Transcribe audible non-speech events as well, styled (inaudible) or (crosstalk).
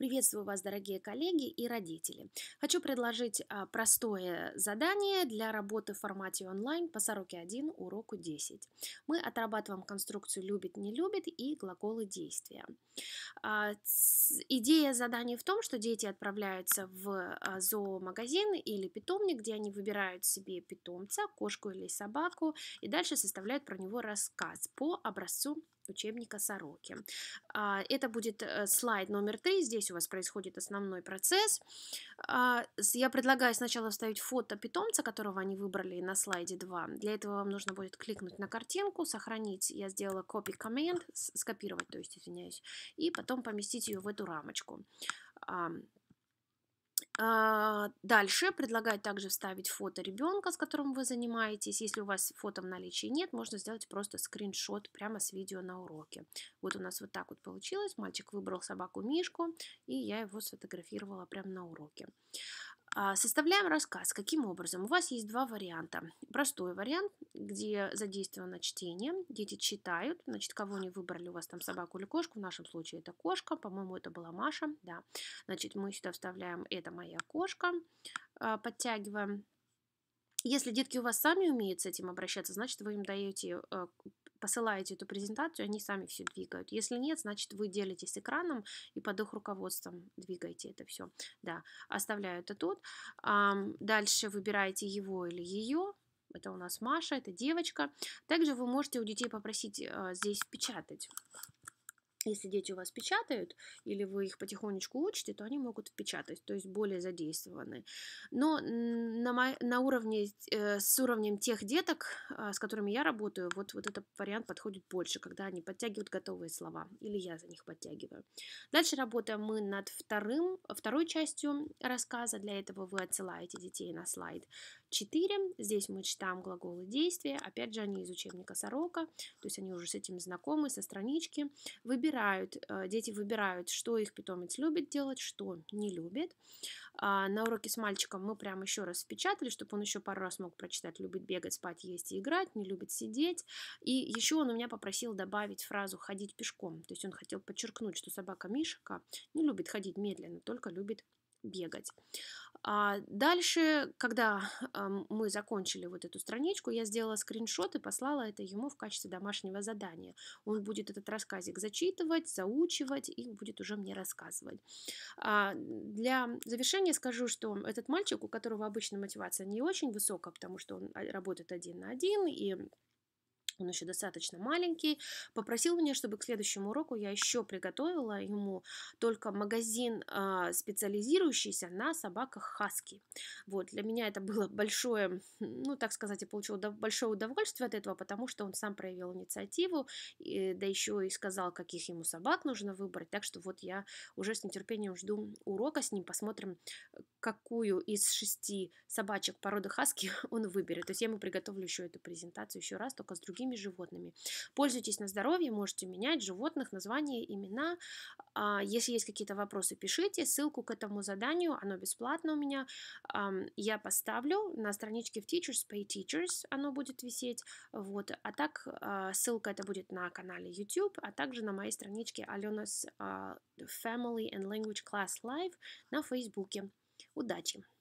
Приветствую вас, дорогие коллеги и родители. Хочу предложить а, простое задание для работы в формате онлайн по сороке 1 уроку 10. Мы отрабатываем конструкцию «любит», «не любит» и глаголы действия. А, идея задания в том, что дети отправляются в а, зоомагазин или питомник, где они выбирают себе питомца, кошку или собаку, и дальше составляют про него рассказ по образцу учебника Сороки. А, это будет э, слайд номер три. здесь у вас происходит основной процесс. А, я предлагаю сначала вставить фото питомца, которого они выбрали на слайде 2. Для этого вам нужно будет кликнуть на картинку, сохранить, я сделала copy command, скопировать, то есть, извиняюсь, и потом поместить ее в эту рамочку. А, дальше предлагает также вставить фото ребенка, с которым вы занимаетесь. Если у вас фото в наличии нет, можно сделать просто скриншот прямо с видео на уроке. Вот у нас вот так вот получилось. Мальчик выбрал собаку-мишку, и я его сфотографировала прямо на уроке. А, составляем рассказ. Каким образом? У вас есть два варианта. Простой вариант где задействовано чтение. Дети читают, значит, кого они выбрали у вас там собаку или кошку. В нашем случае это кошка, по-моему, это была Маша, да. Значит, мы сюда вставляем «это моя кошка», а, подтягиваем. Если детки у вас сами умеют с этим обращаться, значит, вы им даете э, посылаете эту презентацию, они сами все двигают. Если нет, значит, вы делитесь экраном и под их руководством двигаете это все. Да, оставляю это тут. Дальше выбираете его или ее. Это у нас Маша, это девочка. Также вы можете у детей попросить э, здесь печатать. Если дети у вас печатают, или вы их потихонечку учите, то они могут впечатать, то есть более задействованы. Но на, на уровне, э, с уровнем тех деток, э, с которыми я работаю, вот, вот этот вариант подходит больше, когда они подтягивают готовые слова, или я за них подтягиваю. Дальше работаем мы над вторым, второй частью рассказа, для этого вы отсылаете детей на слайд. 4. Здесь мы читаем глаголы действия. Опять же, они из учебника «Сорока», то есть они уже с этим знакомы, со странички. Выбирают, э, дети выбирают, что их питомец любит делать, что не любит. А, на уроке с мальчиком мы прям еще раз впечатали, чтобы он еще пару раз мог прочитать «любит бегать, спать, есть и играть», «не любит сидеть». И еще он у меня попросил добавить фразу «ходить пешком». То есть он хотел подчеркнуть, что собака Мишка не любит ходить медленно, только любит бегать. А дальше, когда мы закончили вот эту страничку, я сделала скриншот и послала это ему в качестве домашнего задания. Он будет этот рассказик зачитывать, заучивать и будет уже мне рассказывать. А для завершения скажу, что этот мальчик, у которого обычно мотивация не очень высокая, потому что он а, работает один на один и он еще достаточно маленький, попросил меня, чтобы к следующему уроку я еще приготовила ему только магазин, а, специализирующийся на собаках хаски. Вот, для меня это было большое, ну, так сказать, я получила большое удовольствие от этого, потому что он сам проявил инициативу, да еще и сказал, каких ему собак нужно выбрать, так что вот я уже с нетерпением жду урока с ним, посмотрим, какую из шести собачек породы хаски (laughs) он выберет. То есть я ему приготовлю еще эту презентацию еще раз, только с другими другими животными. Пользуйтесь на здоровье, можете менять животных, названия, имена. А, если есть какие-то вопросы, пишите. Ссылку к этому заданию, оно бесплатно у меня, я поставлю на страничке в Teachers Pay Teachers, оно будет висеть. Вот. А так а, ссылка это будет на канале YouTube, а также на моей страничке Alena's а, Family and Language Class Live на Фейсбуке. Удачи!